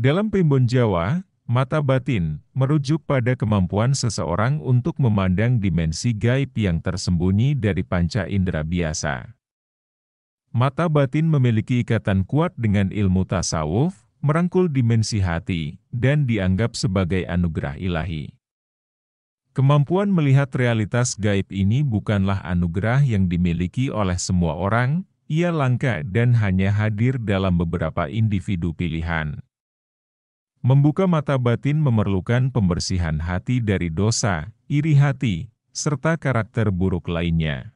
Dalam primbon Jawa, mata batin merujuk pada kemampuan seseorang untuk memandang dimensi gaib yang tersembunyi dari panca indera biasa. Mata batin memiliki ikatan kuat dengan ilmu tasawuf, merangkul dimensi hati, dan dianggap sebagai anugerah ilahi. Kemampuan melihat realitas gaib ini bukanlah anugerah yang dimiliki oleh semua orang, ia langka dan hanya hadir dalam beberapa individu pilihan. Membuka mata batin memerlukan pembersihan hati dari dosa, iri hati, serta karakter buruk lainnya.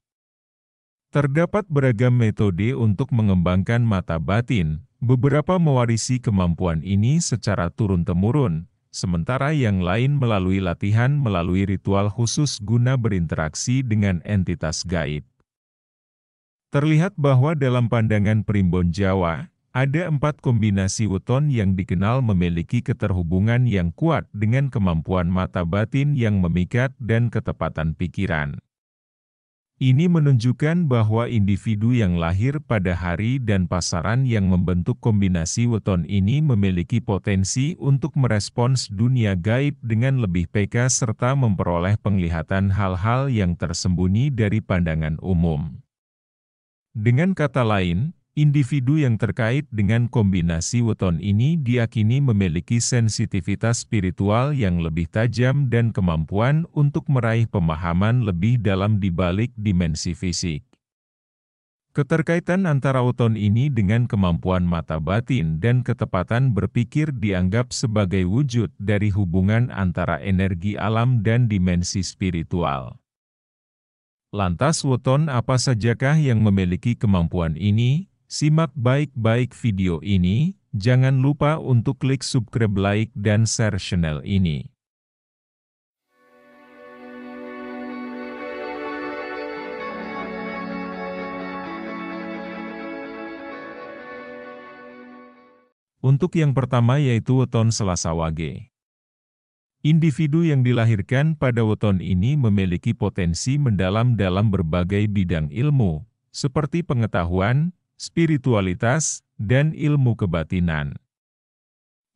Terdapat beragam metode untuk mengembangkan mata batin, beberapa mewarisi kemampuan ini secara turun-temurun, sementara yang lain melalui latihan melalui ritual khusus guna berinteraksi dengan entitas gaib. Terlihat bahwa dalam pandangan primbon Jawa, ada empat kombinasi weton yang dikenal memiliki keterhubungan yang kuat dengan kemampuan mata batin yang memikat dan ketepatan pikiran. Ini menunjukkan bahwa individu yang lahir pada hari dan pasaran yang membentuk kombinasi weton ini memiliki potensi untuk merespons dunia gaib dengan lebih peka serta memperoleh penglihatan hal-hal yang tersembunyi dari pandangan umum. Dengan kata lain, Individu yang terkait dengan kombinasi weton ini diakini memiliki sensitivitas spiritual yang lebih tajam dan kemampuan untuk meraih pemahaman lebih dalam di balik dimensi fisik. Keterkaitan antara weton ini dengan kemampuan mata batin dan ketepatan berpikir dianggap sebagai wujud dari hubungan antara energi alam dan dimensi spiritual. Lantas weton apa sajakah yang memiliki kemampuan ini? Simak baik-baik video ini, jangan lupa untuk klik subscribe, like, dan share channel ini. Untuk yang pertama yaitu weton Selasa Wage. Individu yang dilahirkan pada weton ini memiliki potensi mendalam dalam berbagai bidang ilmu, seperti pengetahuan, spiritualitas, dan ilmu kebatinan.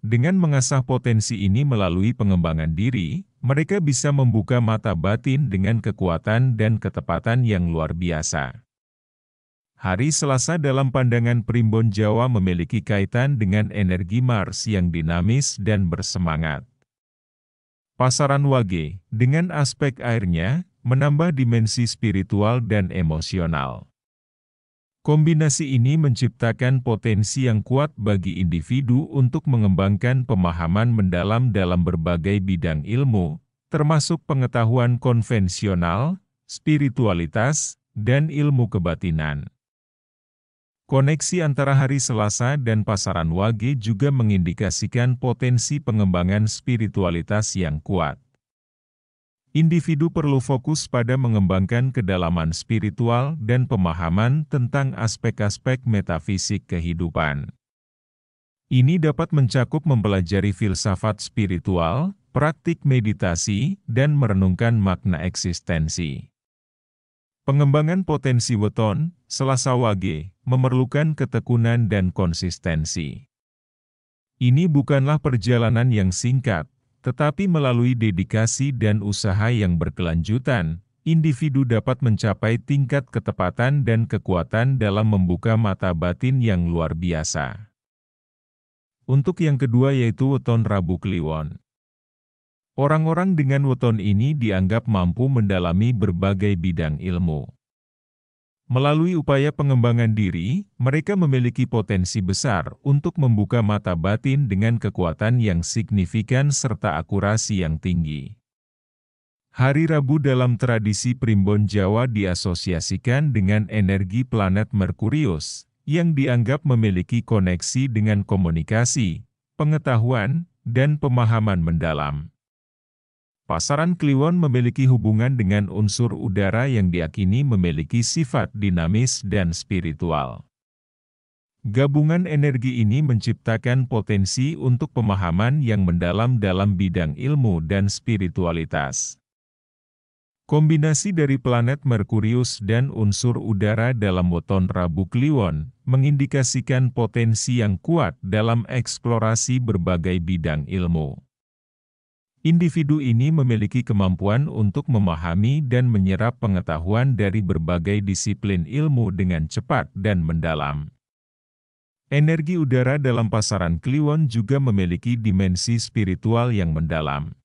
Dengan mengasah potensi ini melalui pengembangan diri, mereka bisa membuka mata batin dengan kekuatan dan ketepatan yang luar biasa. Hari Selasa dalam pandangan Primbon Jawa memiliki kaitan dengan energi Mars yang dinamis dan bersemangat. Pasaran Wage, dengan aspek airnya, menambah dimensi spiritual dan emosional. Kombinasi ini menciptakan potensi yang kuat bagi individu untuk mengembangkan pemahaman mendalam dalam berbagai bidang ilmu, termasuk pengetahuan konvensional, spiritualitas, dan ilmu kebatinan. Koneksi antara hari Selasa dan pasaran Wage juga mengindikasikan potensi pengembangan spiritualitas yang kuat individu perlu fokus pada mengembangkan kedalaman spiritual dan pemahaman tentang aspek-aspek metafisik kehidupan. Ini dapat mencakup mempelajari filsafat spiritual, praktik meditasi, dan merenungkan makna eksistensi. Pengembangan potensi weton, selasa wage, memerlukan ketekunan dan konsistensi. Ini bukanlah perjalanan yang singkat, tetapi melalui dedikasi dan usaha yang berkelanjutan, individu dapat mencapai tingkat ketepatan dan kekuatan dalam membuka mata batin yang luar biasa. Untuk yang kedua yaitu weton Rabu Kliwon. Orang-orang dengan weton ini dianggap mampu mendalami berbagai bidang ilmu. Melalui upaya pengembangan diri, mereka memiliki potensi besar untuk membuka mata batin dengan kekuatan yang signifikan serta akurasi yang tinggi. Hari Rabu dalam tradisi primbon Jawa diasosiasikan dengan energi planet Merkurius, yang dianggap memiliki koneksi dengan komunikasi, pengetahuan, dan pemahaman mendalam. Pasaran Kliwon memiliki hubungan dengan unsur udara yang diakini memiliki sifat dinamis dan spiritual. Gabungan energi ini menciptakan potensi untuk pemahaman yang mendalam dalam bidang ilmu dan spiritualitas. Kombinasi dari planet Merkurius dan unsur udara dalam weton Rabu Kliwon mengindikasikan potensi yang kuat dalam eksplorasi berbagai bidang ilmu. Individu ini memiliki kemampuan untuk memahami dan menyerap pengetahuan dari berbagai disiplin ilmu dengan cepat dan mendalam. Energi udara dalam pasaran Kliwon juga memiliki dimensi spiritual yang mendalam.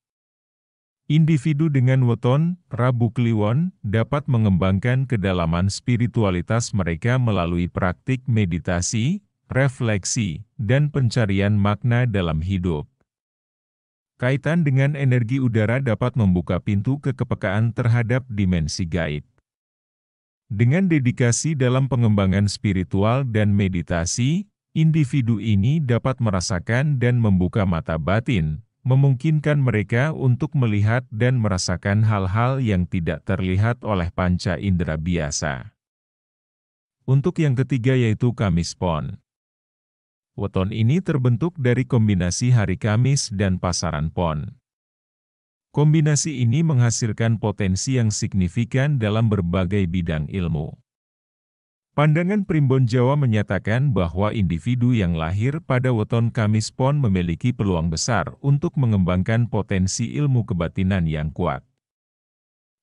Individu dengan weton, Rabu Kliwon, dapat mengembangkan kedalaman spiritualitas mereka melalui praktik meditasi, refleksi, dan pencarian makna dalam hidup. Kaitan dengan energi udara dapat membuka pintu ke kepekaan terhadap dimensi gaib. Dengan dedikasi dalam pengembangan spiritual dan meditasi, individu ini dapat merasakan dan membuka mata batin, memungkinkan mereka untuk melihat dan merasakan hal-hal yang tidak terlihat oleh panca indera biasa. Untuk yang ketiga yaitu Kamispon. Weton ini terbentuk dari kombinasi hari Kamis dan pasaran pon. Kombinasi ini menghasilkan potensi yang signifikan dalam berbagai bidang ilmu. Pandangan Primbon Jawa menyatakan bahwa individu yang lahir pada weton Kamis Pon memiliki peluang besar untuk mengembangkan potensi ilmu kebatinan yang kuat.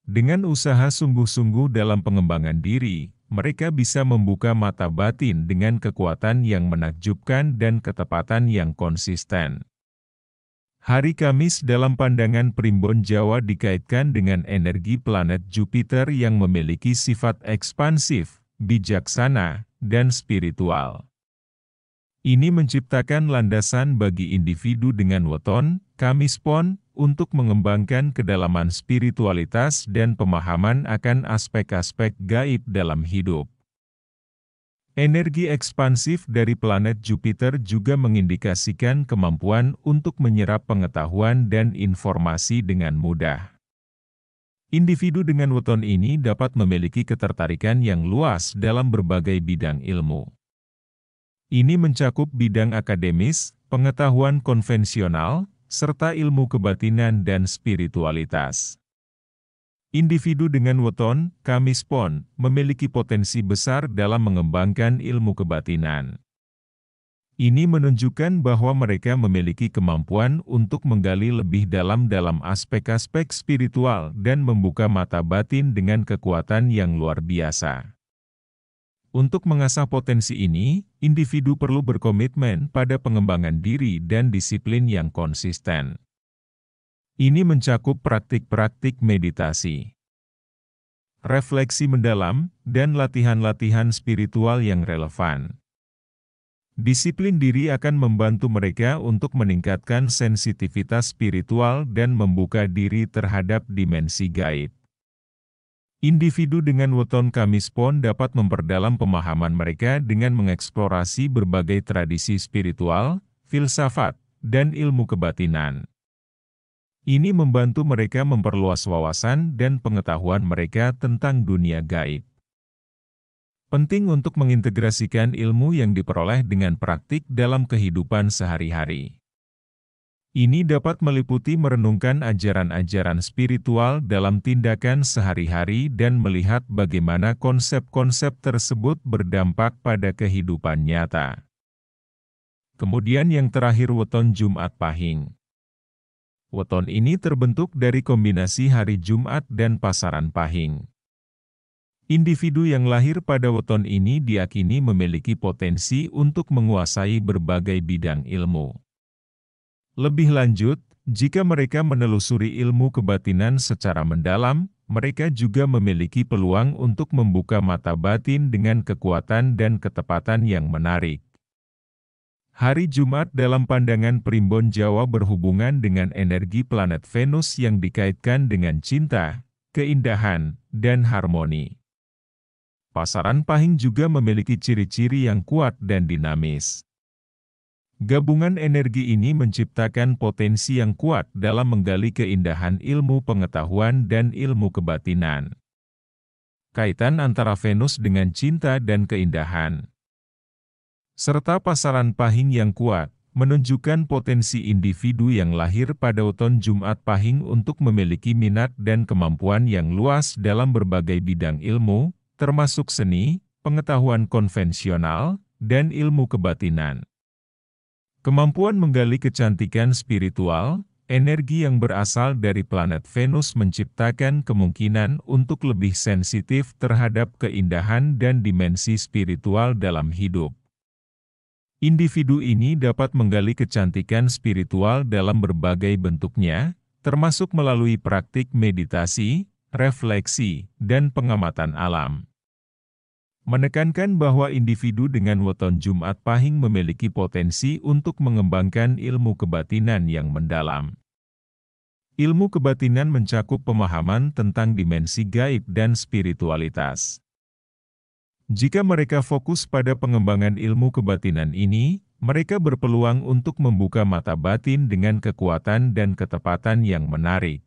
Dengan usaha sungguh-sungguh dalam pengembangan diri, mereka bisa membuka mata batin dengan kekuatan yang menakjubkan dan ketepatan yang konsisten. Hari Kamis dalam pandangan Primbon Jawa dikaitkan dengan energi planet Jupiter yang memiliki sifat ekspansif, bijaksana, dan spiritual. Ini menciptakan landasan bagi individu dengan weton, Kamis Pon, untuk mengembangkan kedalaman spiritualitas dan pemahaman akan aspek-aspek gaib dalam hidup. Energi ekspansif dari planet Jupiter juga mengindikasikan kemampuan untuk menyerap pengetahuan dan informasi dengan mudah. Individu dengan weton ini dapat memiliki ketertarikan yang luas dalam berbagai bidang ilmu. Ini mencakup bidang akademis, pengetahuan konvensional, serta ilmu kebatinan dan spiritualitas. Individu dengan weton, kamis pon, memiliki potensi besar dalam mengembangkan ilmu kebatinan. Ini menunjukkan bahwa mereka memiliki kemampuan untuk menggali lebih dalam dalam aspek-aspek spiritual dan membuka mata batin dengan kekuatan yang luar biasa. Untuk mengasah potensi ini, individu perlu berkomitmen pada pengembangan diri dan disiplin yang konsisten. Ini mencakup praktik-praktik meditasi, refleksi mendalam, dan latihan-latihan spiritual yang relevan. Disiplin diri akan membantu mereka untuk meningkatkan sensitivitas spiritual dan membuka diri terhadap dimensi gaib. Individu dengan weton Kamis Pon dapat memperdalam pemahaman mereka dengan mengeksplorasi berbagai tradisi spiritual, filsafat, dan ilmu kebatinan. Ini membantu mereka memperluas wawasan dan pengetahuan mereka tentang dunia gaib. Penting untuk mengintegrasikan ilmu yang diperoleh dengan praktik dalam kehidupan sehari-hari. Ini dapat meliputi merenungkan ajaran-ajaran spiritual dalam tindakan sehari-hari dan melihat bagaimana konsep-konsep tersebut berdampak pada kehidupan nyata. Kemudian yang terakhir weton Jumat Pahing. Weton ini terbentuk dari kombinasi hari Jumat dan pasaran Pahing. Individu yang lahir pada weton ini diakini memiliki potensi untuk menguasai berbagai bidang ilmu. Lebih lanjut, jika mereka menelusuri ilmu kebatinan secara mendalam, mereka juga memiliki peluang untuk membuka mata batin dengan kekuatan dan ketepatan yang menarik. Hari Jumat dalam pandangan Primbon Jawa berhubungan dengan energi planet Venus yang dikaitkan dengan cinta, keindahan, dan harmoni. Pasaran pahing juga memiliki ciri-ciri yang kuat dan dinamis. Gabungan energi ini menciptakan potensi yang kuat dalam menggali keindahan ilmu pengetahuan dan ilmu kebatinan. Kaitan antara Venus dengan cinta dan keindahan, serta pasaran pahing yang kuat, menunjukkan potensi individu yang lahir pada oton Jumat pahing untuk memiliki minat dan kemampuan yang luas dalam berbagai bidang ilmu, termasuk seni, pengetahuan konvensional, dan ilmu kebatinan. Kemampuan menggali kecantikan spiritual, energi yang berasal dari planet Venus menciptakan kemungkinan untuk lebih sensitif terhadap keindahan dan dimensi spiritual dalam hidup. Individu ini dapat menggali kecantikan spiritual dalam berbagai bentuknya, termasuk melalui praktik meditasi, refleksi, dan pengamatan alam menekankan bahwa individu dengan weton Jumat Pahing memiliki potensi untuk mengembangkan ilmu kebatinan yang mendalam. Ilmu kebatinan mencakup pemahaman tentang dimensi gaib dan spiritualitas. Jika mereka fokus pada pengembangan ilmu kebatinan ini, mereka berpeluang untuk membuka mata batin dengan kekuatan dan ketepatan yang menarik.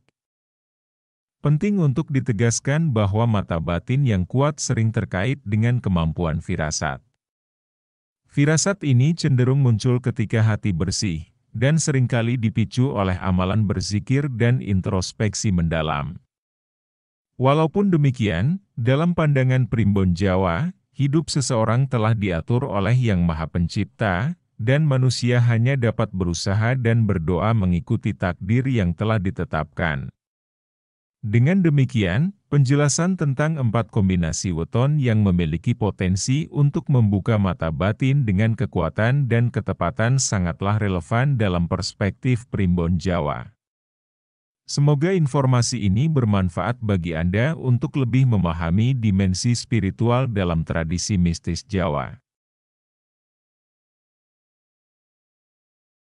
Penting untuk ditegaskan bahwa mata batin yang kuat sering terkait dengan kemampuan firasat. Firasat ini cenderung muncul ketika hati bersih, dan seringkali dipicu oleh amalan berzikir dan introspeksi mendalam. Walaupun demikian, dalam pandangan primbon Jawa, hidup seseorang telah diatur oleh Yang Maha Pencipta, dan manusia hanya dapat berusaha dan berdoa mengikuti takdir yang telah ditetapkan. Dengan demikian, penjelasan tentang empat kombinasi weton yang memiliki potensi untuk membuka mata batin dengan kekuatan dan ketepatan sangatlah relevan dalam perspektif primbon Jawa. Semoga informasi ini bermanfaat bagi Anda untuk lebih memahami dimensi spiritual dalam tradisi mistis Jawa.